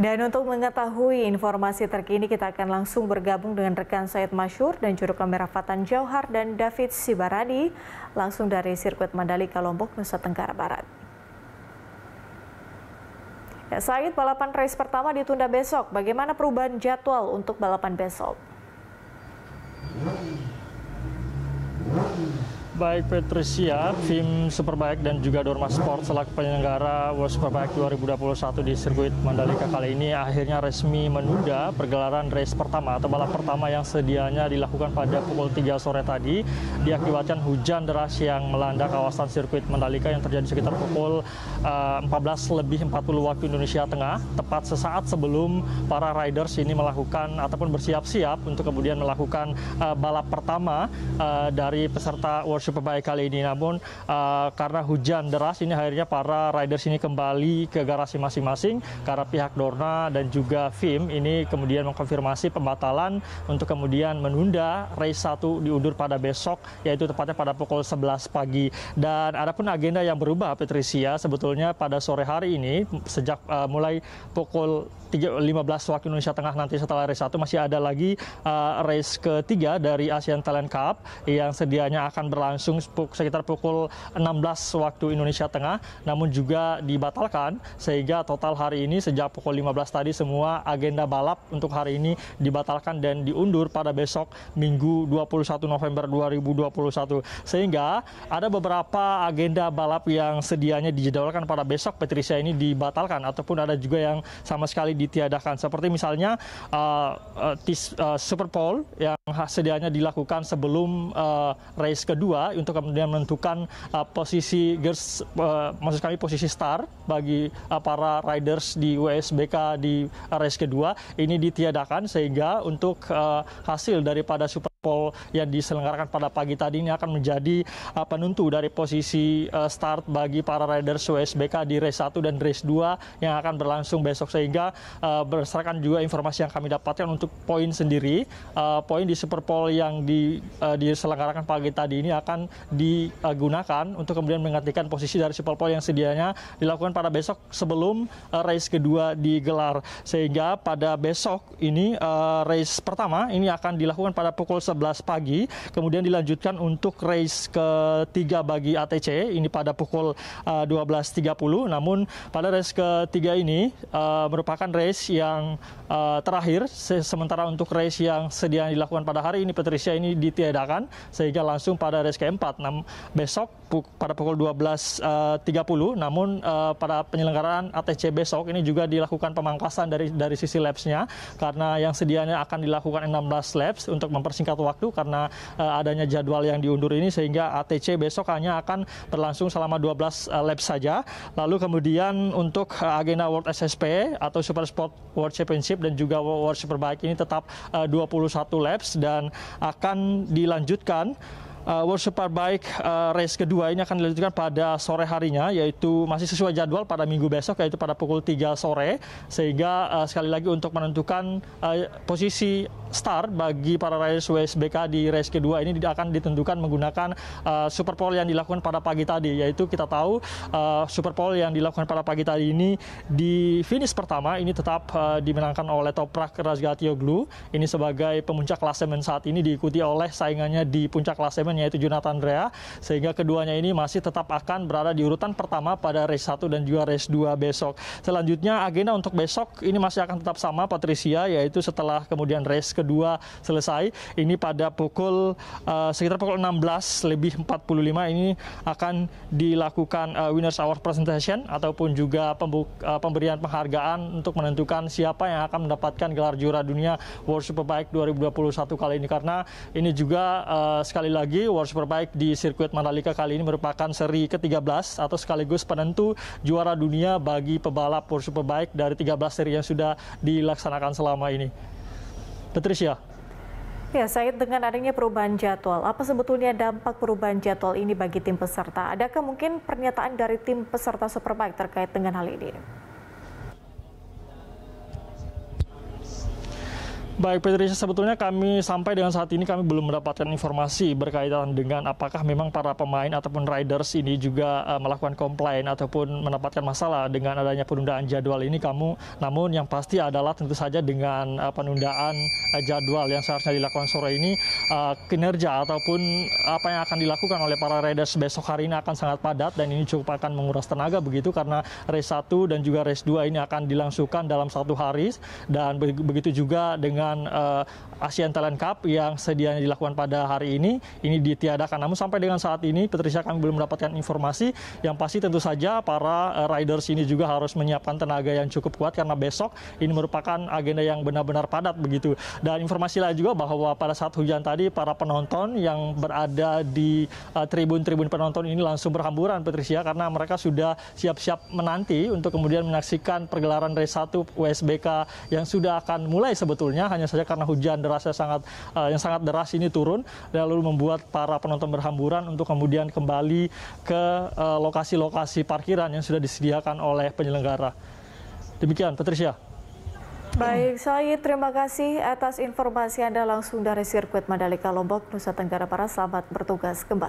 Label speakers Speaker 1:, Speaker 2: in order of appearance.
Speaker 1: Dan untuk mengetahui informasi terkini, kita akan langsung bergabung dengan rekan Said Masyur dan juru kamera Fatan Jauhar dan David Sibaradi langsung dari sirkuit Mandalika Lombok, Nusa Tenggara Barat. Ya, Said, balapan race pertama ditunda besok. Bagaimana perubahan jadwal untuk balapan besok? Hmm
Speaker 2: baik Patricia, tim Superbike dan juga Dorma Sport selaku penyelenggara World Superbike 2021 di sirkuit Mandalika kali ini akhirnya resmi menunda pergelaran race pertama atau balap pertama yang sedianya dilakukan pada pukul 3 sore tadi diakibatkan hujan deras yang melanda kawasan sirkuit Mandalika yang terjadi sekitar pukul uh, eh, 14 lebih 40 waktu Indonesia Tengah tepat sesaat sebelum para riders ini melakukan ataupun bersiap-siap untuk kemudian melakukan uh, balap pertama uh, dari peserta World Superbike kali ini. Namun uh, karena hujan deras ini akhirnya para riders ini kembali ke garasi masing-masing karena pihak Dorna dan juga FIM ini kemudian mengkonfirmasi pembatalan untuk kemudian menunda race 1 diundur pada besok yaitu tepatnya pada pukul 11 pagi. Dan ada pun agenda yang berubah Patricia sebetulnya pada sore hari ini sejak uh, mulai pukul 15 waktu Indonesia Tengah nanti setelah race 1 masih ada lagi uh, race ketiga dari Asian Talent Cup yang sedianya akan berlangsung berlangsung sekitar pukul 16 waktu Indonesia Tengah, namun juga dibatalkan sehingga total hari ini sejak pukul 15 tadi semua agenda balap untuk hari ini dibatalkan dan diundur pada besok Minggu 21 November 2021. Sehingga ada beberapa agenda balap yang sedianya dijadwalkan pada besok Patricia ini dibatalkan ataupun ada juga yang sama sekali ditiadakan seperti misalnya uh, uh, tis, uh, Super Bowl yang sedianya dilakukan sebelum uh, race kedua untuk kemudian menentukan uh, posisi girls uh, maksud kami posisi star bagi uh, para riders di USBK di race kedua ini ditiadakan sehingga untuk uh, hasil daripada super Pol yang diselenggarakan pada pagi tadi ini akan menjadi uh, penentu dari posisi uh, start bagi para riders USBK di race 1 dan race 2 yang akan berlangsung besok sehingga uh, berdasarkan juga informasi yang kami dapatkan untuk poin sendiri uh, poin di Super Pole yang di, uh, diselenggarakan pagi tadi ini akan digunakan untuk kemudian menggantikan posisi dari Super Pole yang sedianya dilakukan pada besok sebelum uh, race kedua digelar sehingga pada besok ini uh, race pertama ini akan dilakukan pada pukul 11 pagi, kemudian dilanjutkan untuk race ketiga bagi ATC ini pada pukul eh, uh, 12.30. Namun pada race ketiga ini uh, merupakan race yang uh, terakhir sementara untuk race yang sedianya dilakukan pada hari ini Patricia ini ditiadakan sehingga langsung pada race keempat. Nam besok puk pada pukul 12.30 namun uh, pada penyelenggaraan ATC besok ini juga dilakukan pemangkasan dari dari sisi lapsnya karena yang sedianya akan dilakukan 16 labs untuk mempersingkat waktu karena eh, adanya jadwal yang diundur ini sehingga ATC besok hanya akan berlangsung selama 12 eh, lap saja. Lalu kemudian untuk eh, agenda World SSP atau Super Sport World Championship dan juga World Superbike ini tetap 21 laps dan akan dilanjutkan uh, World Superbike uh, race kedua ini akan dilanjutkan pada sore harinya yaitu masih sesuai jadwal pada minggu besok yaitu pada pukul 3 sore sehingga uh, sekali lagi untuk menentukan uh, posisi start bagi para riders WSBK di race kedua ini akan ditentukan menggunakan uh, super pole yang dilakukan pada pagi tadi yaitu kita tahu uh, super pole yang dilakukan pada pagi tadi ini di finish pertama ini tetap uh, dimenangkan oleh Toprak Razgatioglu ini sebagai pemuncak klasemen saat ini diikuti oleh saingannya di puncak klasemen yaitu Jonathan Rea sehingga keduanya ini masih tetap akan berada di urutan pertama pada race 1 dan juga race 2 besok. Selanjutnya agenda untuk besok ini masih akan tetap sama Patricia yaitu setelah kemudian race kedua selesai. Ini pada pukul uh, sekitar pukul 16 lebih 45 ini akan dilakukan uh, winners award presentation ataupun juga pembuk, uh, pemberian penghargaan untuk menentukan siapa yang akan mendapatkan gelar juara dunia World Superbike 2021 kali ini karena ini juga uh, sekali lagi World Superbike di sirkuit Mandalika kali ini merupakan seri ke-13 atau sekaligus penentu juara dunia bagi pebalap World Superbike dari 13 seri yang sudah dilaksanakan selama ini. Patricia.
Speaker 1: Ya, Said, dengan adanya perubahan jadwal, apa sebetulnya dampak perubahan jadwal ini bagi tim peserta? Adakah mungkin pernyataan dari tim peserta Superbike terkait dengan hal ini?
Speaker 2: Baik Patricia, sebetulnya kami sampai dengan saat ini kami belum mendapatkan informasi berkaitan dengan apakah memang para pemain ataupun riders ini juga uh, melakukan komplain ataupun mendapatkan masalah dengan adanya penundaan jadwal ini kamu. Namun yang pasti adalah tentu saja dengan uh, penundaan uh, jadwal yang seharusnya dilakukan sore ini uh, kinerja ataupun apa yang akan dilakukan oleh para riders besok hari ini akan sangat padat dan ini cukup akan menguras tenaga begitu karena race 1 dan juga race 2 ini akan dilangsungkan dalam satu hari dan begitu juga dengan pertandingan uh, eh, Asian Talent Cup yang sedianya dilakukan pada hari ini ini ditiadakan. Namun sampai dengan saat ini Patricia kami belum mendapatkan informasi yang pasti tentu saja para uh, riders ini juga harus menyiapkan tenaga yang cukup kuat karena besok ini merupakan agenda yang benar-benar padat begitu. Dan informasi lain juga bahwa pada saat hujan tadi para penonton yang berada di eh, tribun-tribun uh, penonton ini langsung berhamburan Patricia karena mereka sudah siap-siap menanti untuk kemudian menyaksikan pergelaran race 1 WSBK yang sudah akan mulai sebetulnya hanya saja karena hujan derasnya sangat uh, yang sangat deras ini turun lalu membuat para penonton berhamburan untuk kemudian kembali ke eh, lokasi-lokasi uh, lokasi -lokasi parkiran yang sudah disediakan oleh penyelenggara. Demikian, Patricia.
Speaker 1: Baik, saya terima kasih atas informasi Anda langsung dari sirkuit Mandalika Lombok, Nusa Tenggara Barat. Selamat bertugas kembali.